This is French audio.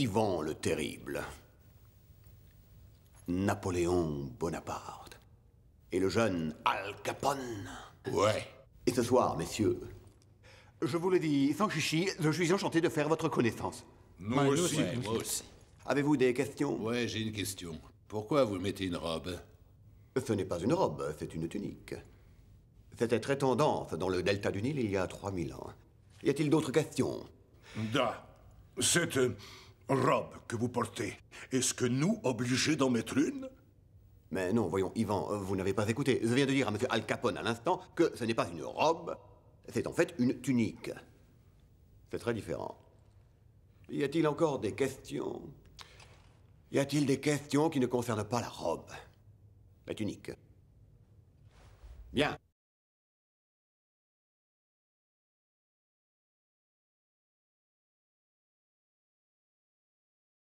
Yvan le Terrible, Napoléon Bonaparte et le jeune Al Capone. Ouais. Et ce soir, messieurs, je vous le dis sans chichi, je suis enchanté de faire votre connaissance. moi aussi, aussi. Avez-vous des questions Ouais, j'ai une question. Pourquoi vous mettez une robe Ce n'est pas une robe, c'est une tunique. C'était très tendance dans le delta du Nil il y a 3000 ans. Y a-t-il d'autres questions Da. Euh, robe que vous portez, est-ce que nous, obligés d'en mettre une Mais non, voyons, Yvan, vous n'avez pas écouté. Je viens de dire à M. Al Capone à l'instant que ce n'est pas une robe, c'est en fait une tunique. C'est très différent. Y a-t-il encore des questions Y a-t-il des questions qui ne concernent pas la robe La tunique Bien.